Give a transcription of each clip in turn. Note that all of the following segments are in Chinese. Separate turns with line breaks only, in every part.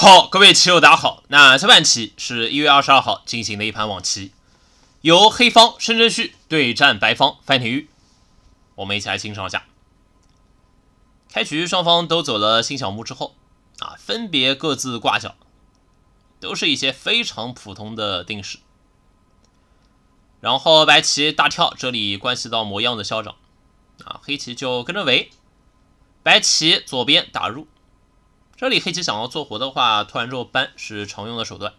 好，各位棋友，大家好。那这盘棋是一月二十二号进行的一盘网棋，由黑方申真谞对战白方范廷钰。我们一起来欣赏一下。开局双方都走了新小目之后，啊，分别各自挂角，都是一些非常普通的定式。然后白棋大跳，这里关系到模样的消长，啊，黑棋就跟着围，白棋左边打入。这里黑棋想要做活的话，突然之后搬是常用的手段。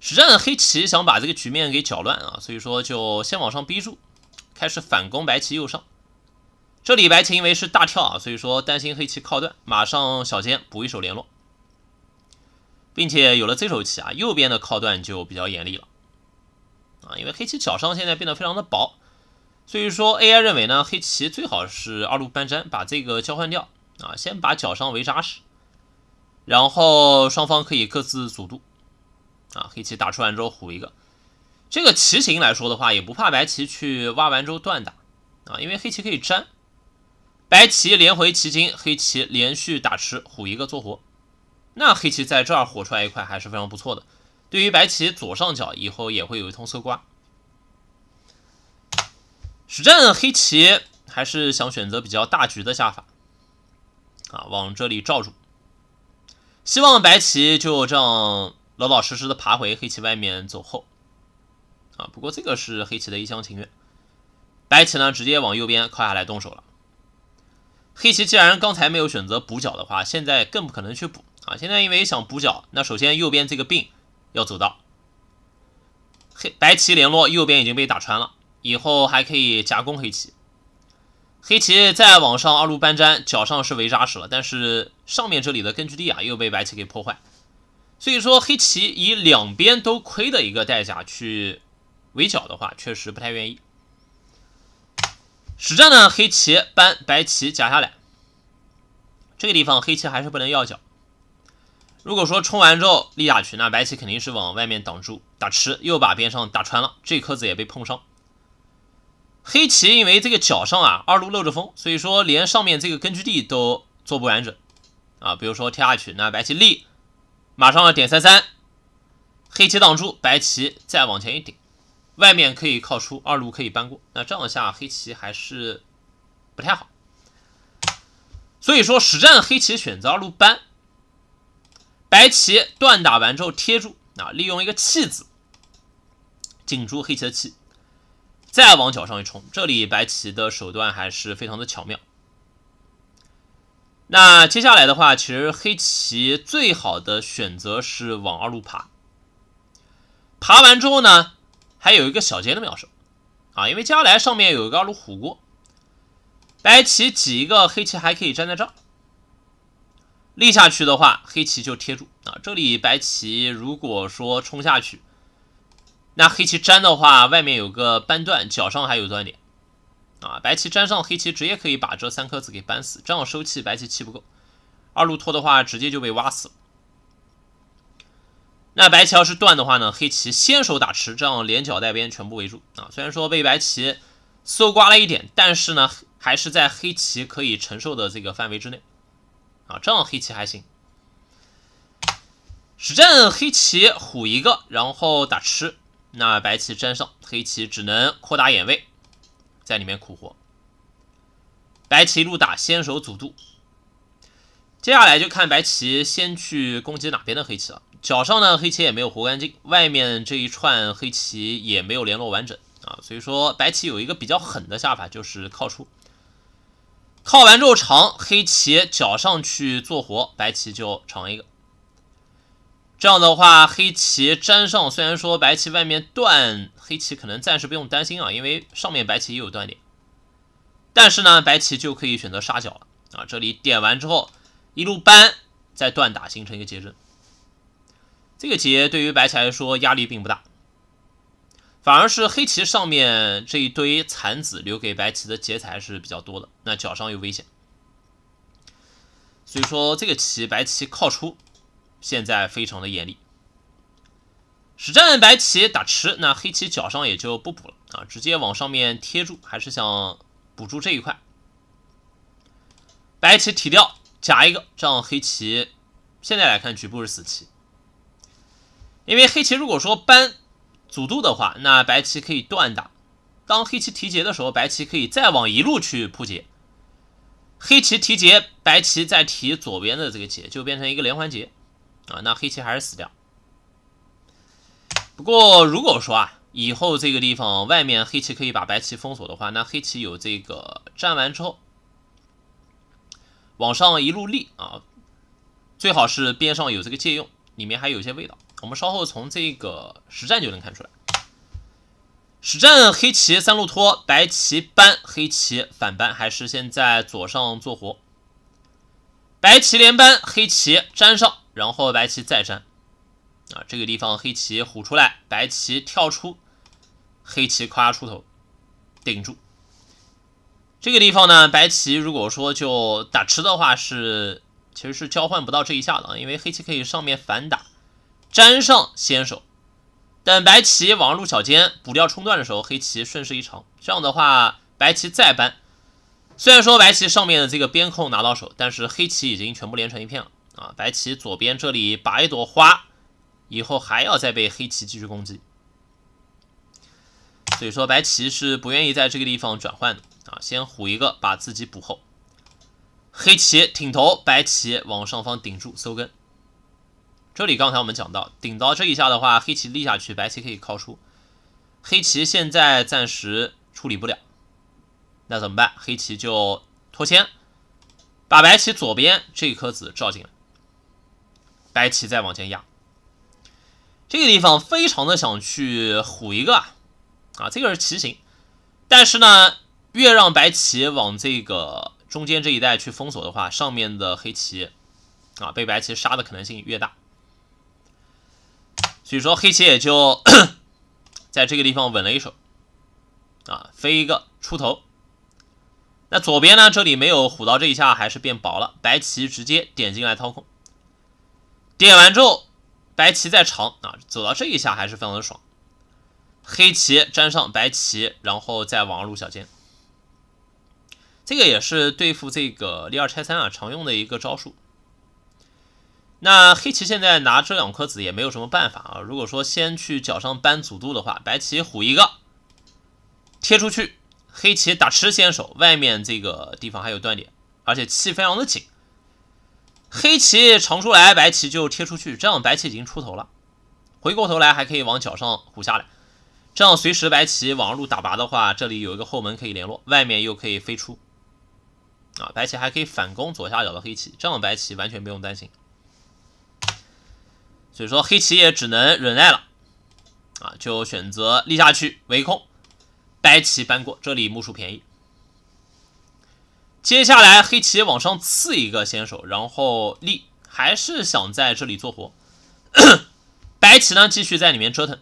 实战黑棋想把这个局面给搅乱啊，所以说就先往上逼住，开始反攻白棋右上。这里白棋因为是大跳啊，所以说担心黑棋靠断，马上小尖补一手联络，并且有了这手棋啊，右边的靠断就比较严厉了啊，因为黑棋角上现在变得非常的薄，所以说 AI 认为呢，黑棋最好是二路搬粘，把这个交换掉。啊，先把脚伤围扎实，然后双方可以各自组渡。啊，黑棋打出完之后虎一个，这个棋形来说的话，也不怕白棋去挖完之后断打啊，因为黑棋可以粘。白棋连回棋筋，黑棋连续打吃虎一个做活，那黑棋在这儿活出来一块还是非常不错的。对于白棋左上角以后也会有一通搜刮。实战黑棋还是想选择比较大局的下法。啊，往这里罩住，希望白棋就这样老老实实的爬回黑棋外面走后，啊，不过这个是黑棋的一厢情愿，白棋呢直接往右边靠下来动手了。黑棋既然刚才没有选择补角的话，现在更不可能去补啊。现在因为想补角，那首先右边这个病要走到黑白棋联络，右边已经被打穿了，以后还可以夹攻黑棋。黑棋再往上二路搬粘，脚上是围扎实了，但是上面这里的根据地啊又被白棋给破坏，所以说黑棋以两边都亏的一个代价去围剿的话，确实不太愿意。实战呢，黑棋搬白棋夹下来，这个地方黑棋还是不能要角。如果说冲完之后立下去，那白棋肯定是往外面挡住打吃，又把边上打穿了，这颗子也被碰伤。黑棋因为这个角上啊，二路漏着风，所以说连上面这个根据地都做不完整啊。比如说跳下去，那白棋立，马上要点三三，黑棋挡住，白棋再往前一顶，外面可以靠出二路，可以搬过。那这样下黑棋还是不太好，所以说实战黑棋选择二路搬，白棋断打完之后贴住啊，利用一个气子紧住黑棋的气。再往脚上一冲，这里白棋的手段还是非常的巧妙。那接下来的话，其实黑棋最好的选择是往二路爬。爬完之后呢，还有一个小尖的妙手啊，因为接下来上面有一个二路虎过，白棋挤一个，黑棋还可以站在这儿。立下去的话，黑棋就贴住啊。这里白棋如果说冲下去。那黑棋粘的话，外面有个扳断，脚上还有断点，啊，白棋粘上黑棋，直接可以把这三颗子给扳死，这样收气白棋气不够。二路拖的话，直接就被挖死了。那白棋要是断的话呢？黑棋先手打吃，这样连脚带边全部围住啊。虽然说被白棋搜刮了一点，但是呢，还是在黑棋可以承受的这个范围之内，啊，这样黑棋还行。实战黑棋虎一个，然后打吃。那白棋粘上，黑棋只能扩大眼位，在里面苦活。白棋一路打先手阻渡，接下来就看白棋先去攻击哪边的黑棋了。脚上呢，黑棋也没有活干净，外面这一串黑棋也没有联络完整啊，所以说白棋有一个比较狠的下法，就是靠出，靠完之后长黑棋角上去做活，白棋就长一个。这样的话，黑棋粘上，虽然说白棋外面断，黑棋可能暂时不用担心啊，因为上面白棋也有断点。但是呢，白棋就可以选择杀角了啊。这里点完之后，一路搬，再断打，形成一个结阵。这个结对于白棋来说压力并不大，反而是黑棋上面这一堆残子留给白棋的劫材是比较多的。那角上有危险，所以说这个棋白棋靠出。现在非常的严厉，实战白棋打吃，那黑棋角上也就不补了啊，直接往上面贴住，还是想补住这一块。白棋提掉夹一个，这样黑棋现在来看局部是死棋，因为黑棋如果说搬阻度的话，那白棋可以断打。当黑棋提劫的时候，白棋可以再往一路去铺劫，黑棋提劫，白棋再提左边的这个劫，就变成一个连环劫。啊，那黑棋还是死掉。不过如果说啊，以后这个地方外面黑棋可以把白棋封锁的话，那黑棋有这个粘完之后往上一路立啊，最好是边上有这个借用，里面还有一些味道。我们稍后从这个实战就能看出来。实战黑棋三路拖，白棋扳，黑棋反扳，还是先在左上做活。白棋连扳，黑棋粘上。然后白棋再粘，啊，这个地方黑棋虎出来，白棋跳出，黑棋夸出头，顶住。这个地方呢，白棋如果说就打吃的话，是其实是交换不到这一下的，因为黑棋可以上面反打，粘上先手。等白棋往上露角尖，补掉冲段的时候，黑棋顺势一长，这样的话白棋再扳。虽然说白棋上面的这个边控拿到手，但是黑棋已经全部连成一片了。啊，白棋左边这里拔一朵花，以后还要再被黑棋继续攻击，所以说白棋是不愿意在这个地方转换的啊，先虎一个，把自己补后，黑棋挺头，白棋往上方顶住，收根。这里刚才我们讲到，顶到这一下的话，黑棋立下去，白棋可以靠出。黑棋现在暂时处理不了，那怎么办？黑棋就脱先，把白棋左边这颗子照进来。白棋再往前压，这个地方非常的想去虎一个啊，啊，这个是棋形，但是呢，越让白棋往这个中间这一带去封锁的话，上面的黑棋啊被白棋杀的可能性越大，所以说黑棋也就 在这个地方稳了一手，啊，飞一个出头。那左边呢，这里没有虎到这一下，还是变薄了，白棋直接点进来掏空。点完之后，白棋再长啊，走到这一下还是非常的爽。黑棋粘上白棋，然后再往路小尖，这个也是对付这个立二拆三啊常用的一个招数。那黑棋现在拿这两颗子也没有什么办法啊。如果说先去角上扳阻渡的话，白棋虎一个，贴出去，黑棋打吃先手，外面这个地方还有断点，而且气非常的紧。黑棋长出来，白棋就贴出去，这样白棋已经出头了。回过头来还可以往角上虎下来，这样随时白棋往路打拔的话，这里有一个后门可以联络，外面又可以飞出。啊，白棋还可以反攻左下角的黑棋，这样白棋完全不用担心。所以说黑棋也只能忍耐了，啊，就选择立下去围空，白棋扳过这里目数便宜。接下来黑棋往上刺一个先手，然后立还是想在这里做活。白棋呢继续在里面折腾，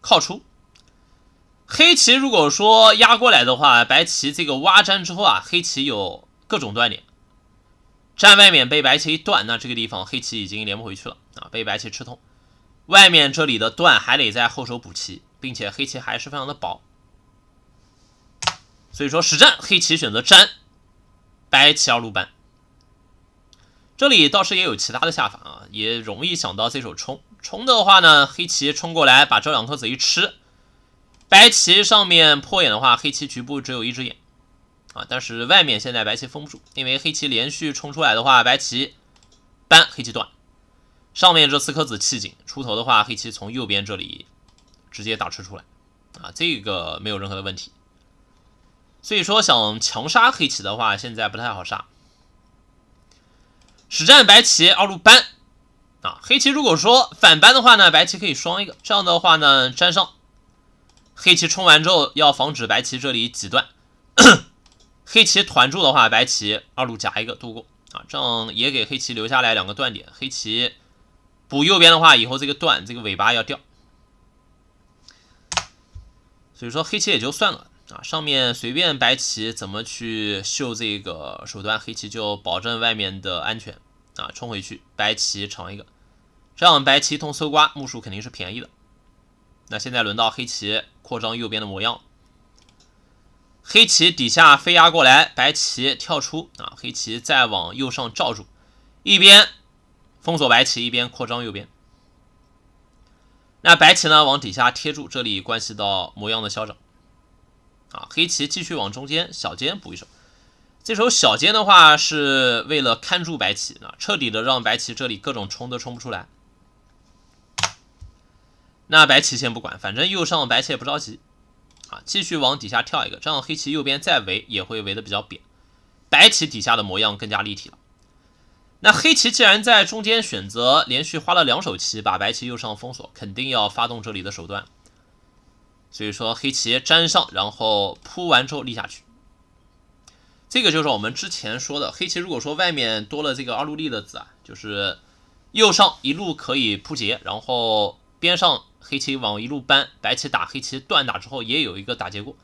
靠出。黑棋如果说压过来的话，白棋这个挖粘之后啊，黑棋有各种断点，粘外面被白棋一断，那这个地方黑棋已经连不回去了啊，被白棋吃痛。外面这里的断还得在后手补棋，并且黑棋还是非常的薄，所以说实战黑棋选择粘。白棋二路班。这里倒是也有其他的下法啊，也容易想到这手冲冲的话呢，黑棋冲过来把这两颗子一吃，白棋上面破眼的话，黑棋局部只有一只眼啊，但是外面现在白棋封不住，因为黑棋连续冲出来的话，白棋扳黑棋断，上面这四颗子气紧出头的话，黑棋从右边这里直接打吃出来啊，这个没有任何的问题。所以说，想强杀黑棋的话，现在不太好杀。实战白棋二路搬，啊，黑棋如果说反搬的话呢，白棋可以双一个，这样的话呢，粘上。黑棋冲完之后，要防止白棋这里挤断。黑棋团住的话，白棋二路夹一个度过，啊，这样也给黑棋留下来两个断点。黑棋补右边的话，以后这个断，这个尾巴要掉。所以说，黑棋也就算了。啊，上面随便白棋怎么去秀这个手段，黑棋就保证外面的安全。啊，冲回去，白棋尝一个，这样白棋通搜刮目数肯定是便宜的。那现在轮到黑棋扩张右边的模样，黑棋底下飞压过来，白棋跳出，啊，黑棋再往右上罩住，一边封锁白棋，一边扩张右边。那白棋呢，往底下贴住，这里关系到模样的消长。啊，黑棋继续往中间小尖补一手，这时候小尖的话是为了看住白棋，啊，彻底的让白棋这里各种冲都冲不出来。那白棋先不管，反正右上白棋也不着急。啊，继续往底下跳一个，这样黑棋右边再围也会围的比较扁，白棋底下的模样更加立体了。那黑棋既然在中间选择连续花了两手棋把白棋右上封锁，肯定要发动这里的手段。所以说黑棋粘上，然后铺完之后立下去，这个就是我们之前说的黑棋。如果说外面多了这个二路立的子啊，就是右上一路可以铺劫，然后边上黑棋往一路搬，白棋打黑棋断打之后也有一个打劫过，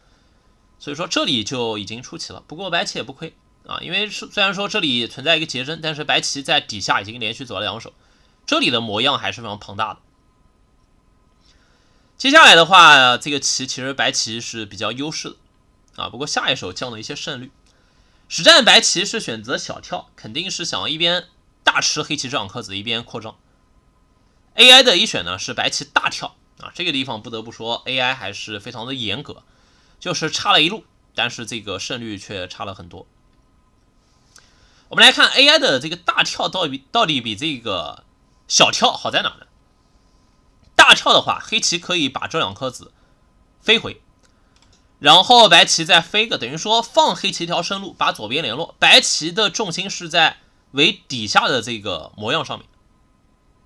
所以说这里就已经出棋了。不过白棋也不亏啊，因为虽然说这里存在一个劫针，但是白棋在底下已经连续走了两手，这里的模样还是非常庞大的。接下来的话，这个棋其实白棋是比较优势的啊，不过下一手降了一些胜率。实战白棋是选择小跳，肯定是想一边大吃黑棋这两颗子，一边扩张。AI 的一选呢是白棋大跳啊，这个地方不得不说 AI 还是非常的严格，就是差了一路，但是这个胜率却差了很多。我们来看 AI 的这个大跳到底到底比这个小跳好在哪呢？下跳的话，黑棋可以把这两颗子飞回，然后白棋再飞个，等于说放黑棋一条生路，把左边联络。白棋的重心是在围底下的这个模样上面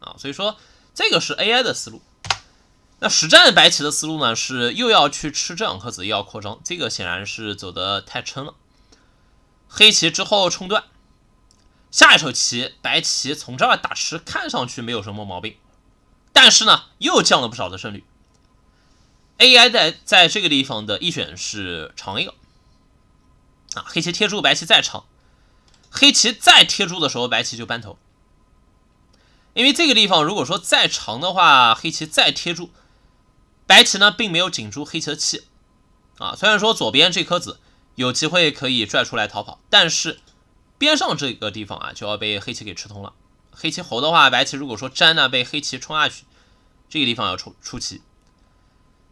啊，所以说这个是 AI 的思路。那实战白棋的思路呢，是又要去吃这两颗子，又要扩张，这个显然是走的太撑了。黑棋之后冲断，下一手棋，白棋从这儿打吃，看上去没有什么毛病。但是呢，又降了不少的胜率。AI 在在这个地方的一选是长一个，啊，黑棋贴住，白棋再长，黑棋再贴住的时候，白棋就扳头。因为这个地方，如果说再长的话，黑棋再贴住，白棋呢并没有紧住黑棋的气，啊，虽然说左边这颗子有机会可以拽出来逃跑，但是边上这个地方啊就要被黑棋给吃通了。黑棋猴的话，白棋如果说粘呢，被黑棋冲下去，这个地方要出出棋。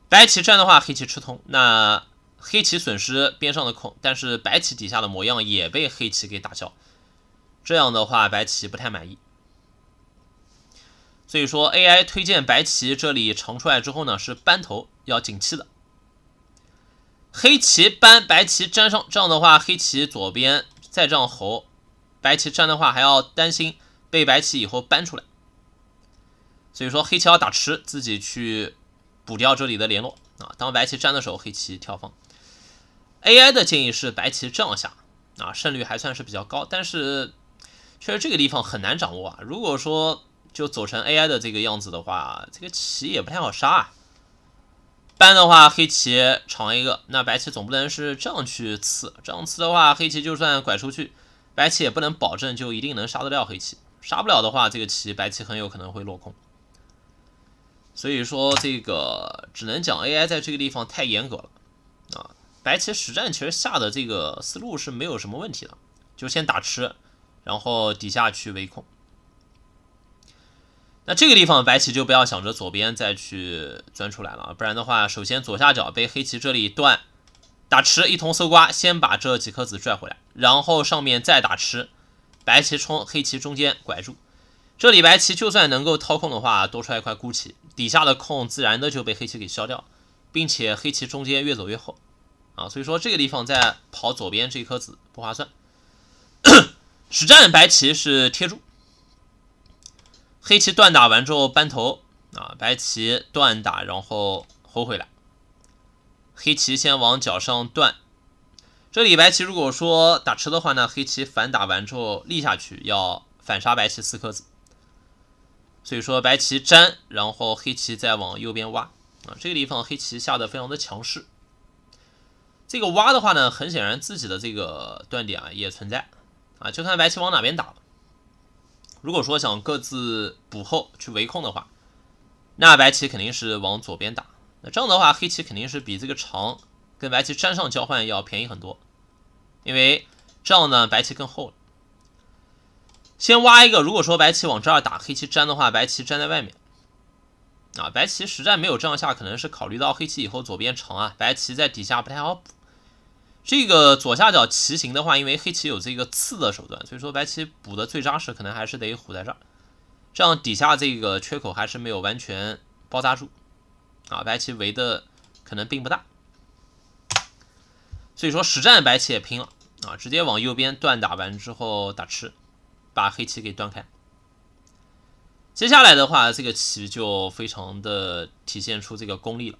白棋粘的话，黑棋吃通，那黑棋损失边上的空，但是白棋底下的模样也被黑棋给打掉，这样的话白棋不太满意。所以说 AI 推荐白棋这里长出来之后呢，是扳头要警气的。黑棋扳，白棋粘上，这样的话黑棋左边再这样猴，白棋粘的话还要担心。被白棋以后搬出来，所以说黑棋要打吃，自己去补掉这里的联络啊。当白棋粘的时候，黑棋跳方。AI 的建议是白棋这样下啊，胜率还算是比较高，但是确实这个地方很难掌握啊。如果说就走成 AI 的这个样子的话，这个棋也不太好杀啊。搬的话，黑棋长一个，那白棋总不能是这样去刺，这样刺的话，黑棋就算拐出去，白棋也不能保证就一定能杀得掉黑棋。杀不了的话，这个棋白棋很有可能会落空。所以说这个只能讲 AI 在这个地方太严格了啊！白棋实战其实下的这个思路是没有什么问题的，就先打吃，然后底下去围控。那这个地方白棋就不要想着左边再去钻出来了，不然的话，首先左下角被黑棋这里断，打吃一同搜刮，先把这几颗子拽回来，然后上面再打吃。白棋冲，黑棋中间拐住。这里白棋就算能够掏空的话，多出来一块孤棋，底下的空自然的就被黑棋给消掉，并且黑棋中间越走越厚啊，所以说这个地方在跑左边这一颗子不划算。实 战白棋是贴住，黑棋断打完之后扳头啊，白棋断打然后回回来，黑棋先往角上断。这里白棋如果说打吃的话呢，黑棋反打完之后立下去要反杀白棋四颗子，所以说白棋粘，然后黑棋再往右边挖啊，这个地方黑棋下的非常的强势。这个挖的话呢，很显然自己的这个断点啊也存在啊，就看白棋往哪边打了。如果说想各自补后去围控的话，那白棋肯定是往左边打，那这样的话黑棋肯定是比这个长。跟白棋粘上交换要便宜很多，因为这样呢白棋更厚了。先挖一个，如果说白棋往这儿打黑棋粘的话，白棋粘在外面。啊，白棋实在没有这样下，可能是考虑到黑棋以后左边长啊，白棋在底下不太好补。这个左下角棋形的话，因为黑棋有这个刺的手段，所以说白棋补的最扎实，可能还是得虎在这儿，这样底下这个缺口还是没有完全包扎住。啊，白棋围的可能并不大。所以说实战白棋也拼了啊，直接往右边断打完之后打吃，把黑棋给断开。接下来的话，这个棋就非常的体现出这个功力了。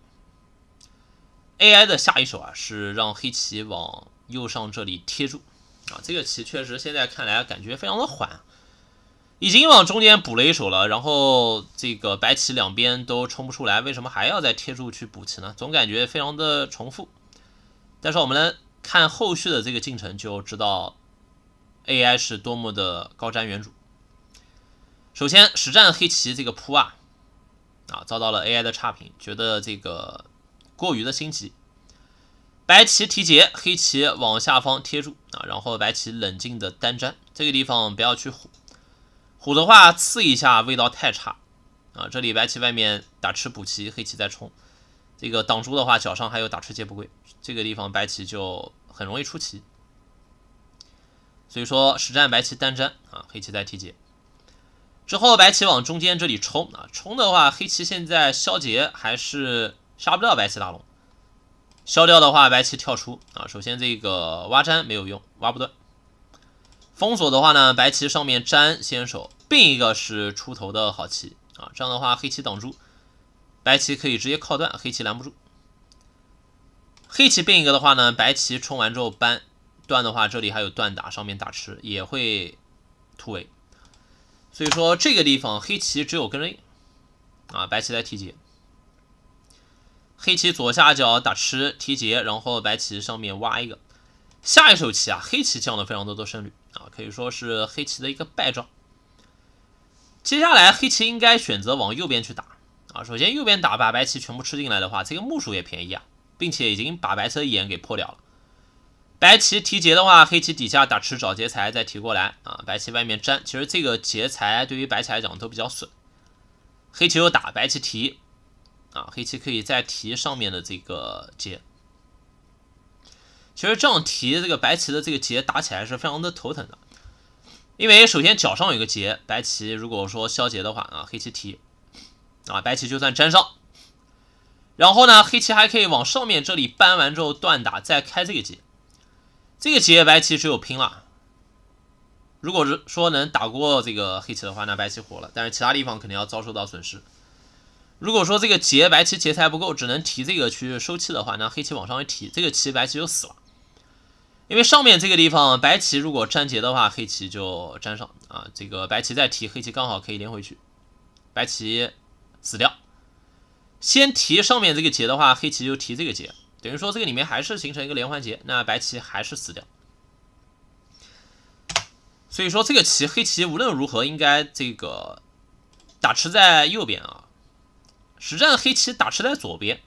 AI 的下一手啊，是让黑棋往右上这里贴住啊。这个棋确实现在看来感觉非常的缓，已经往中间补了一手了，然后这个白棋两边都冲不出来，为什么还要再贴住去补棋呢？总感觉非常的重复。但是我们看后续的这个进程，就知道 AI 是多么的高瞻远瞩。首先，实战黑棋这个扑啊，啊遭到了 AI 的差评，觉得这个过于的心急。白棋提劫，黑棋往下方贴住啊，然后白棋冷静的单粘，这个地方不要去虎，虎的话刺一下味道太差啊。这里白棋外面打吃补棋，黑棋在冲。这个挡住的话，脚上还有打车接不归，这个地方白棋就很容易出棋。所以说实战白棋单粘啊，黑棋在提劫之后，白棋往中间这里冲啊，冲的话黑棋现在消劫还是杀不掉白棋大龙，消掉的话白棋跳出啊，首先这个挖粘没有用，挖不断，封锁的话呢，白棋上面粘先手，并一个是出头的好棋啊，这样的话黑棋挡住。白棋可以直接靠断，黑棋拦不住。黑棋变一个的话呢，白棋冲完之后搬断的话，这里还有断打，上面打吃也会突围。所以说这个地方黑棋只有跟 A 啊，白棋来提劫。黑棋左下角打吃提劫，然后白棋上面挖一个。下一手棋啊，黑棋降了非常多的胜率啊，可以说是黑棋的一个败仗。接下来黑棋应该选择往右边去打。啊，首先右边打把白棋全部吃进来的话，这个木薯也便宜啊，并且已经把白车眼给破掉了。白棋提劫的话，黑棋底下打吃找劫财再提过来啊，白棋外面粘。其实这个劫财对于白棋来讲都比较损。黑棋又打白棋提啊，黑棋可以再提上面的这个劫。其实这样提这个白棋的这个劫打起来是非常的头疼的，因为首先脚上有个劫，白棋如果说消劫的话啊，黑棋提。啊，白棋就算粘上，然后呢，黑棋还可以往上面这里搬完之后断打，再开这个劫，这个劫白棋只有拼了。如果是说能打过这个黑棋的话，那白棋活了，但是其他地方肯定要遭受到损失。如果说这个劫白棋劫材不够，只能提这个去收气的话，那黑棋往上一提，这个棋白棋就死了，因为上面这个地方白棋如果粘劫的话，黑棋就粘上啊，这个白棋再提，黑棋刚好可以连回去，白棋。死掉。先提上面这个劫的话，黑棋就提这个劫，等于说这个里面还是形成一个连环劫，那白棋还是死掉。所以说这个棋，黑棋无论如何应该这个打吃在右边啊。实战黑棋打吃在左边，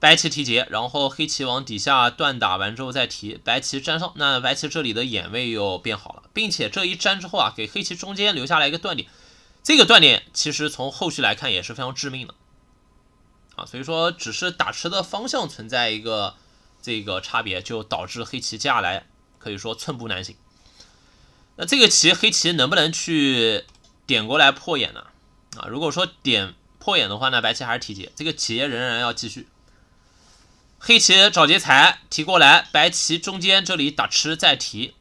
白棋提劫，然后黑棋往底下断打完之后再提，白棋粘上，那白棋这里的眼位又变好了，并且这一粘之后啊，给黑棋中间留下来一个断点。这个断点其实从后续来看也是非常致命的，啊，所以说只是打吃的方向存在一个这个差别，就导致黑棋接下来可以说寸步难行。那这个棋黑棋能不能去点过来破眼呢？啊，如果说点破眼的话呢，白棋还是提劫，这个劫仍然要继续。黑棋找劫材提过来，白棋中间这里打吃再提，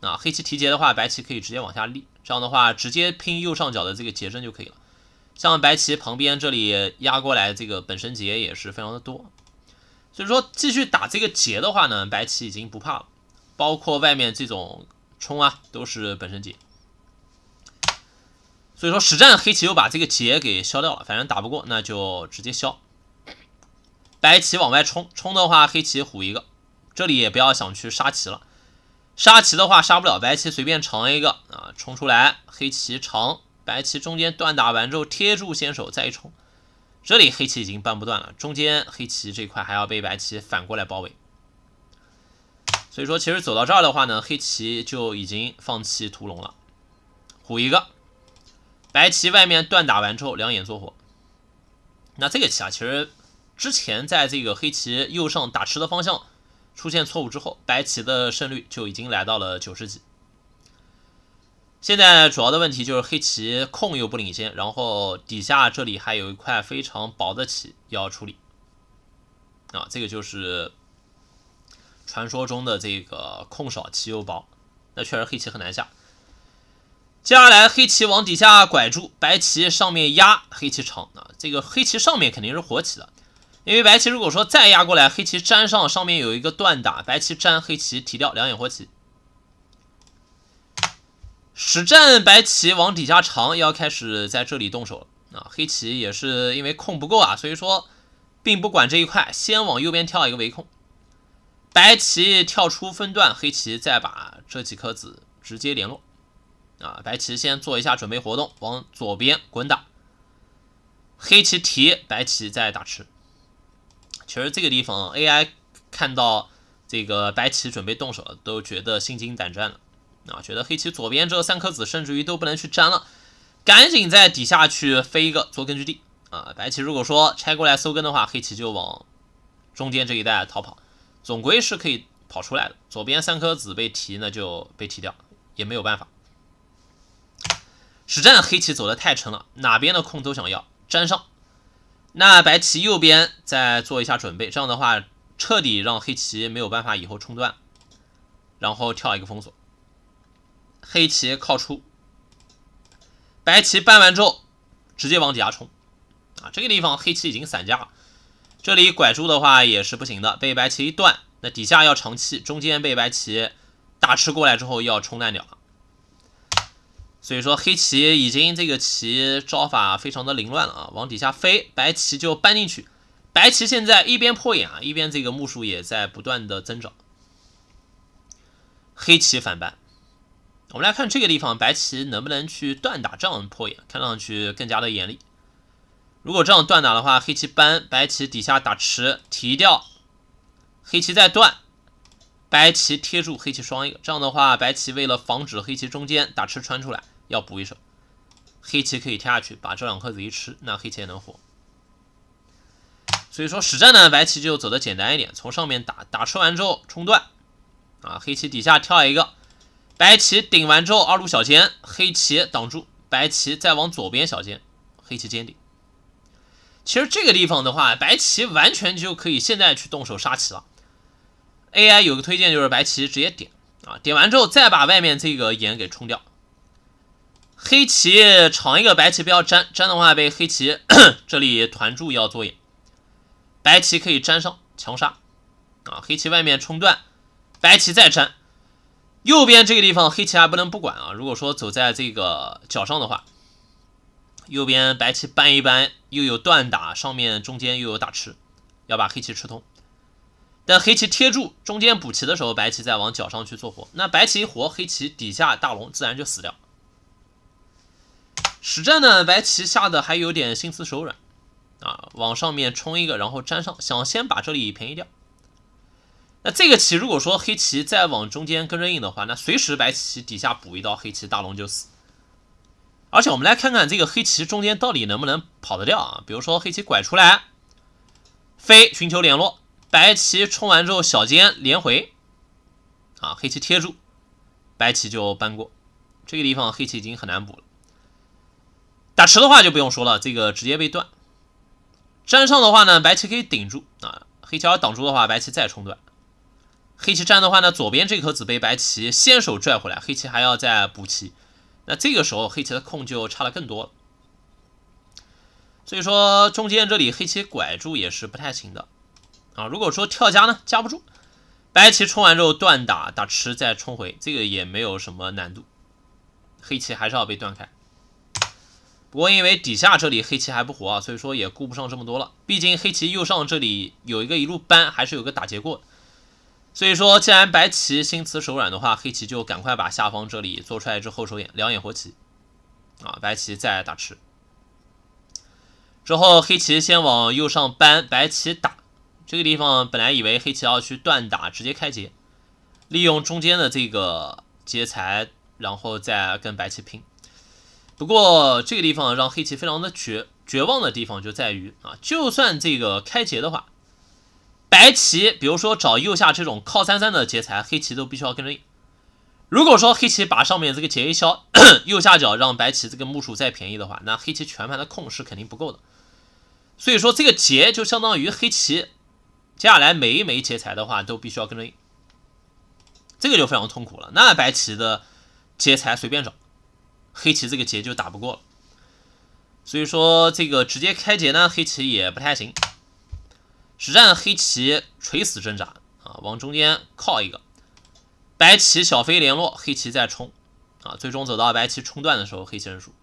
啊，黑棋提劫的话，白棋可以直接往下立。这样的话，直接拼右上角的这个结阵就可以了。像白棋旁边这里压过来，这个本身结也是非常的多。所以说继续打这个结的话呢，白棋已经不怕了，包括外面这种冲啊，都是本身结。所以说实战黑棋又把这个结给消掉了，反正打不过，那就直接消。白棋往外冲，冲的话黑棋虎一个，这里也不要想去杀棋了。杀棋的话杀不了，白棋随便长一个啊，冲出来，黑棋长，白棋中间断打完之后贴住先手再冲，这里黑棋已经扳不断了，中间黑棋这块还要被白棋反过来包围，所以说其实走到这儿的话呢，黑棋就已经放弃屠龙了，虎一个，白棋外面断打完之后两眼做火，那这个棋啊，其实之前在这个黑棋右上打吃的方向。出现错误之后，白棋的胜率就已经来到了九十几。现在主要的问题就是黑棋控又不领先，然后底下这里还有一块非常薄的棋要处理。啊，这个就是传说中的这个控少棋又薄，那确实黑棋很难下。接下来黑棋往底下拐住，白棋上面压，黑棋长啊，这个黑棋上面肯定是活棋的。因为白棋如果说再压过来，黑棋粘上上面有一个断打，白棋粘黑棋提掉两眼活棋。实战白棋往底下长，要开始在这里动手了啊！黑棋也是因为空不够啊，所以说并不管这一块，先往右边跳一个围控。白棋跳出分段，黑棋再把这几颗子直接联络啊，白棋先做一下准备活动，往左边滚打。黑棋提，白棋再打吃。其实这个地方，AI 看到这个白棋准备动手，都觉得心惊胆战了，啊，觉得黑棋左边这三颗子，甚至于都不能去粘了，赶紧在底下去飞一个做根据地，啊，白棋如果说拆过来搜根的话，黑棋就往中间这一带逃跑，总归是可以跑出来的。左边三颗子被提呢，就被提掉，也没有办法。实战黑棋走的太沉了，哪边的空都想要粘上。那白棋右边再做一下准备，这样的话彻底让黑棋没有办法以后冲断，然后跳一个封锁，黑棋靠出，白棋搬完之后直接往底下冲，啊，这个地方黑棋已经散架，这里拐住的话也是不行的，被白棋一断，那底下要长气，中间被白棋大吃过来之后要冲烂掉。所以说黑棋已经这个棋招法非常的凌乱了啊，往底下飞，白棋就搬进去。白棋现在一边破眼啊，一边这个目数也在不断的增长。黑棋反搬，我们来看这个地方，白棋能不能去断打这样破眼，看上去更加的严厉。如果这样断打的话，黑棋搬，白棋底下打吃提掉，黑棋再断，白棋贴住黑棋双一个，这样的话，白棋为了防止黑棋中间打吃穿出来。要补一手，黑棋可以跳下去，把这两颗子一吃，那黑棋也能活。所以说实战呢，白棋就走的简单一点，从上面打，打吃完之后冲断，啊，黑棋底下跳一个，白棋顶完之后二路小尖，黑棋挡住，白棋再往左边小尖，黑棋尖顶。其实这个地方的话，白棋完全就可以现在去动手杀棋了。AI 有个推荐就是白棋直接点啊，点完之后再把外面这个眼给冲掉。黑棋长一个，白棋不要粘，粘的话被黑棋 这里团住要做眼。白棋可以粘上强杀，啊，黑棋外面冲断，白棋再粘。右边这个地方黑棋还不能不管啊，如果说走在这个角上的话，右边白棋搬一搬，又有断打，上面中间又有打吃，要把黑棋吃通。但黑棋贴住中间补棋的时候，白棋再往角上去做活，那白棋一活，黑棋底下大龙自然就死掉。实战呢，白棋下的还有点心慈手软啊，往上面冲一个，然后粘上，想先把这里便宜掉。那这个棋如果说黑棋再往中间跟着应的话，那随时白棋底下补一刀，黑棋大龙就死。而且我们来看看这个黑棋中间到底能不能跑得掉啊？比如说黑棋拐出来，飞寻求联络，白棋冲完之后小尖连回，啊，黑棋贴住，白棋就扳过这个地方，黑棋已经很难补了。打吃的话就不用说了，这个直接被断。粘上的话呢，白棋可以顶住啊，黑棋要挡住的话，白棋再冲断。黑棋粘的话呢，左边这颗子被白棋先手拽回来，黑棋还要再补棋，那这个时候黑棋的空就差的更多了。所以说中间这里黑棋拐住也是不太行的啊。如果说跳夹呢，夹不住，白棋冲完之后断打打吃再冲回，这个也没有什么难度，黑棋还是要被断开。不过因为底下这里黑棋还不活啊，所以说也顾不上这么多了。毕竟黑棋右上这里有一个一路扳，还是有个打劫过，所以说既然白棋心慈手软的话，黑棋就赶快把下方这里做出来一只后手眼，两眼活棋啊。白棋再打吃之后，黑棋先往右上扳，白棋打这个地方，本来以为黑棋要去断打，直接开劫，利用中间的这个劫材，然后再跟白棋拼。不过这个地方让黑棋非常的绝绝望的地方就在于啊，就算这个开劫的话，白棋比如说找右下这种靠三三的劫材，黑棋都必须要跟着。如果说黑棋把上面这个劫一消 右下角让白棋这个木数再便宜的话，那黑棋全盘的控是肯定不够的。所以说这个劫就相当于黑棋接下来每一枚劫材的话都必须要跟着，这个就非常痛苦了。那白棋的劫材随便找。黑棋这个劫就打不过了，所以说这个直接开劫呢，黑棋也不太行。实战黑棋垂死挣扎啊，往中间靠一个，白棋小飞联络，黑棋再冲啊，最终走到白棋冲断的时候，黑棋认输。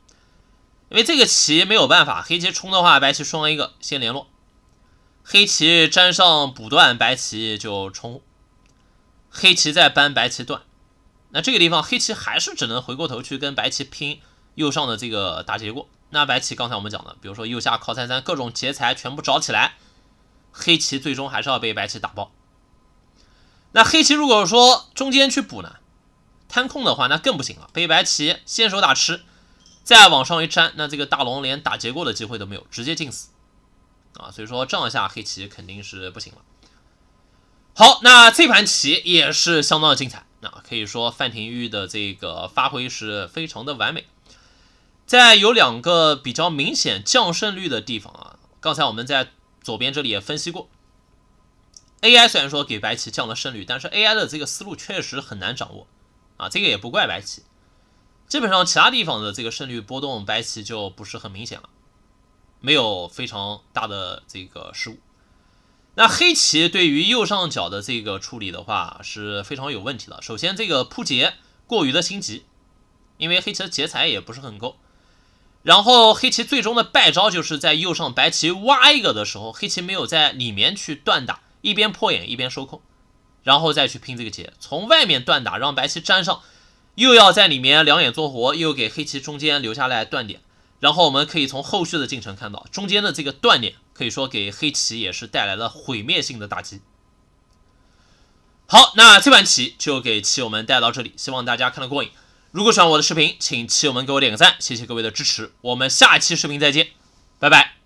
因为这个棋没有办法，黑棋冲的话，白棋双一个先联络，黑棋粘上补断，白棋就冲，黑棋再扳白棋断。那这个地方黑棋还是只能回过头去跟白棋拼右上的这个打劫过。那白棋刚才我们讲的，比如说右下靠三三，各种劫财全部找起来，黑棋最终还是要被白棋打爆。那黑棋如果说中间去补呢，贪空的话，那更不行了，被白棋先手打吃，再往上一粘，那这个大龙连打劫过的机会都没有，直接进死。啊，所以说这样下黑棋肯定是不行了。好，那这盘棋也是相当的精彩。那可以说范廷钰的这个发挥是非常的完美，在有两个比较明显降胜率的地方啊，刚才我们在左边这里也分析过，AI 虽然说给白棋降了胜率，但是 AI 的这个思路确实很难掌握啊，这个也不怪白棋，基本上其他地方的这个胜率波动白棋就不是很明显了，没有非常大的这个失误。那黑棋对于右上角的这个处理的话是非常有问题的。首先，这个扑劫过于的心急，因为黑棋的劫财也不是很够。然后，黑棋最终的败招就是在右上白棋挖一个的时候，黑棋没有在里面去断打，一边破眼一边收控，然后再去拼这个劫，从外面断打让白棋粘上，又要在里面两眼做活，又给黑棋中间留下来断点。然后，我们可以从后续的进程看到中间的这个断点。可以说给黑棋也是带来了毁灭性的打击。好，那这盘棋就给棋友们带到这里，希望大家看得过瘾。如果喜欢我的视频，请棋友们给我点个赞，谢谢各位的支持。我们下期视频再见，拜拜。